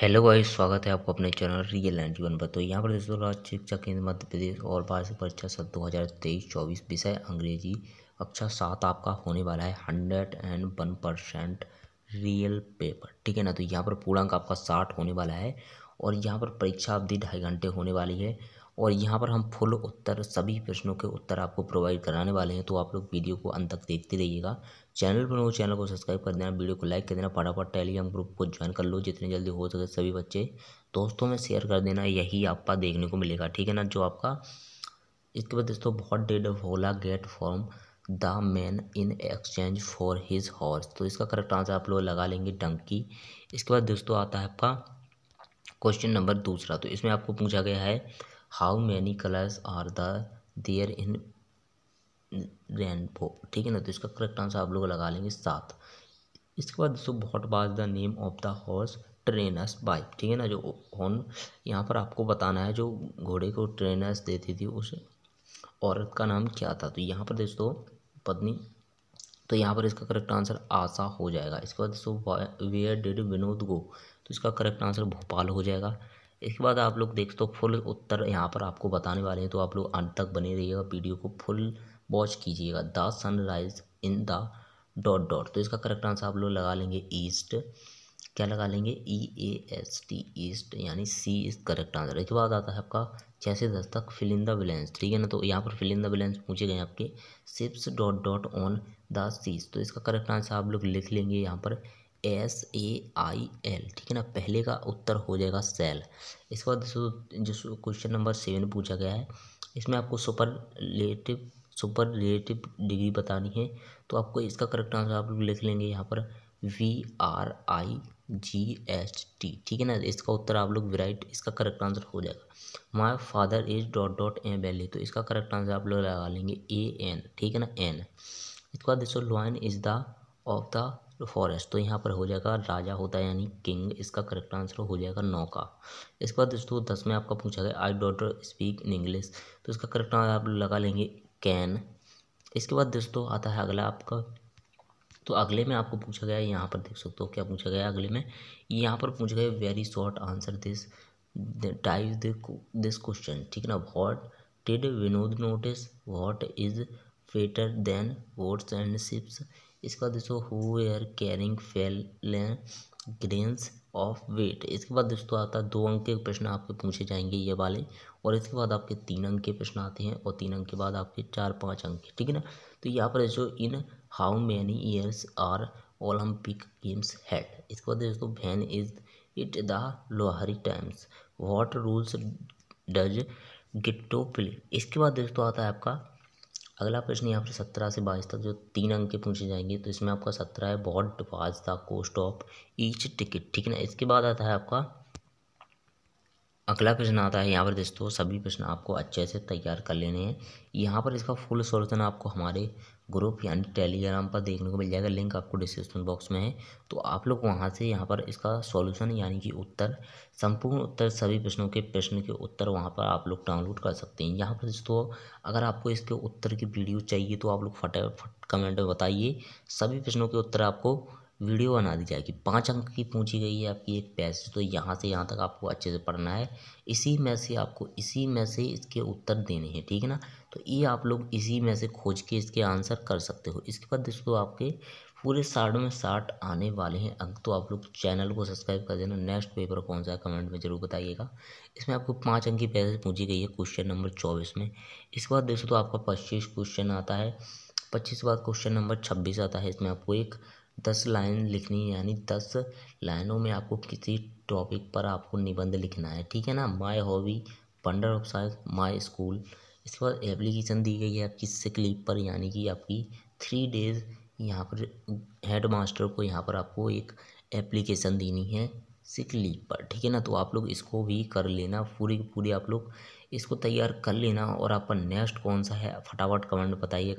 hello भाई स्वागत है आपको अपने चैनल रियल एंड जीवन पर तो यहाँ पर दोस्तों राज्य शिक्षा केंद्र मध्य प्रदेश और वार्षिक परीक्षा सत्र दो हज़ार तेईस चौबीस विषय अंग्रेजी कक्षा सात आपका होने वाला है hundred and one percent real paper ठीक है ना तो यहाँ पर पूर्णांक आपका साठ होने वाला है और यहाँ पर परीक्षा अवधि ढाई घंटे होने वाली है और यहाँ पर हम फुल उत्तर सभी प्रश्नों के उत्तर आपको प्रोवाइड कराने वाले हैं तो आप लोग वीडियो को अंत तक देखते रहिएगा चैनल पर हो चैनल को सब्सक्राइब कर देना वीडियो को लाइक कर देना फटाफट टेलीग्राम ग्रुप को ज्वाइन कर लो जितने जल्दी हो सके सभी बच्चे दोस्तों में शेयर कर देना यही आपका देखने को मिलेगा ठीक है ना जो आपका इसके बाद दोस्तों बहुत डेड होला get from the man in exchange for his horse तो इसका करेक्ट आंसर आप लोग लगा लेंगे डंकी इसके बाद दोस्तों आता है आपका क्वेश्चन नंबर दूसरा तो इसमें आपको पूछा गया है how many colours are the there in rainbow ठीक है ना तो इसका करेक्ट आंसर आप लोग लगा लेंगे सात इसके बाद दोस्तों बहुत बाज the name of the horse trainers bike ठीक है ना जो ऑन यहाँ पर आपको बताना है जो घोड़े को ट्रेनर्स देती थी उस औरत का नाम क्या था तो यहाँ पर दोस्तों पत्नी तो यहाँ पर इसका करेक्ट आंसर आशा हो जाएगा इसके बाद दोस्तों वेयर डिड विनोद गो तो इसका करेक्ट आंसर भोपाल हो जाएगा इसके बाद आप लोग देख तो फुल उत्तर यहाँ पर आपको बताने वाले हैं तो आप लोग अंत तक बने रहिएगा वीडियो को फुल वॉच कीजिएगा the sunrise in the dot dot तो इसका करेक्ट आंसर आप लोग लगा लेंगे ईस्ट क्या लगा लेंगे E A S T east यानी सी इज करेक्ट आंसर इसके बाद आता है आपका छः से दस तक फिल इन द बैलेंस ठीक है ना तो यहाँ पर फिल इन द बैलेंस पूछे गए आपके ships dot dot on the seas तो इसका करेक्ट आंसर आप लोग लिख लेंगे यहाँ पर एस ए आई एल ठीक है ना पहले का उत्तर हो जाएगा सेल इसके बाद जो क्वेश्चन नंबर सेवन पूछा गया है इसमें आपको super relative super relative degree बतानी है तो आपको इसका करेक्ट आंसर आप लोग लिख लेंगे यहाँ पर V R I G H T ठीक है ना इसका उत्तर आप लोग राइट इसका करेक्ट आंसर हो जाएगा my father is dot dot a valley तो इसका करेक्ट आंसर आप लोग लगा लेंगे ए एन ठीक है ना एन इसके बाद दोस्तों lion is the of the forest तो यहाँ पर हो जाएगा राजा होता है यानी किंग इसका करेक्ट आंसर हो जाएगा नौ का इसके बाद दोस्तों दस में आपका पूछा गया I don't speak in English तो इसका करेक्ट आंसर आप लगा लेंगे कैन इसके बाद दोस्तों आता है अगला आपका तो अगले में आपको पूछा गया यहाँ पर देख सकते हो क्या पूछा गया अगले में यहाँ पर पूछा गया very short answer this type this question ठीक है ना what did Vinod notice what is fatter than boats and ships इसके बाद दोस्तों who are carrying fell grains of wheat इसके बाद दोस्तों आता है दो अंक के प्रश्न आपके पूछे जाएंगे ये वाले और इसके बाद आपके तीन अंक के प्रश्न आते हैं और तीन अंक के बाद आपके चार पाँच अंक ठीक है ना तो यहाँ पर जो in how many years are Olympic games had इसके बाद दोस्तों when is it the Lohri times what rules does गिट्टो प्ले इसके बाद दोस्तों आता है आपका अगला प्रश्न यहाँ पर सत्रह से बाईस तक जो तीन अंक के पूछे जाएंगे तो इसमें आपका सत्रह है बॉड was the cost of each ticket ठीक है ना इसके बाद आता है आपका अगला प्रश्न आता है यहाँ पर दोस्तों सभी प्रश्न आपको अच्छे से तैयार कर लेने हैं यहाँ पर इसका फुल सोल्यूशन आपको हमारे ग्रुप यानी टेलीग्राम पर देखने को मिल जाएगा लिंक आपको डिस्क्रिप्शन बॉक्स में है तो आप लोग वहाँ से यहाँ पर इसका सॉल्यूशन यानी कि उत्तर संपूर्ण उत्तर सभी प्रश्नों के प्रश्न के उत्तर वहाँ पर आप लोग डाउनलोड कर सकते हैं यहाँ पर दोस्तों अगर आपको इसके उत्तर की वीडियो चाहिए तो आप लोग फटाफट कमेंट में बताइए सभी प्रश्नों के उत्तर आपको वीडियो बना दी जाएगी पाँच अंक की पूछी गई है आपकी एक पैसेज तो यहाँ से यहाँ तक आपको अच्छे से पढ़ना है इसी में से आपको इसी में से इसके उत्तर देने हैं ठीक है ना तो ये आप लोग इसी में से खोज के इसके आंसर कर सकते हो इसके बाद दोस्तों आपके पूरे साठ में साठ आने वाले हैं अंक तो आप लोग चैनल को सब्सक्राइब कर देना नेक्स्ट पेपर कौन सा है कमेंट में ज़रूर बताइएगा इसमें आपको पाँच अंक की पैसेज पूछी गई है क्वेश्चन नंबर चौबीस में इसके बाद दोस्तों तो आपका पच्चीस क्वेश्चन आता है पच्चीस के बाद क्वेश्चन नंबर छब्बीस आता है इसमें आपको एक दस लाइन लिखनी है यानी दस लाइनों में आपको किसी टॉपिक पर आपको निबंध लिखना है ठीक है ना my hobby ponder of science my school इसके बाद एप्लीकेशन दी गई है आपकी सिक पर यानी कि आपकी थ्री डेज यहाँ पर हेड मास्टर को यहाँ पर आपको एक एप्लीकेशन देनी है सिक पर ठीक है ना तो आप लोग इसको भी कर लेना पूरी की पूरी आप लोग इसको तैयार कर लेना और आपका नेक्स्ट कौन सा है फटाफट कमेंट बताइएगा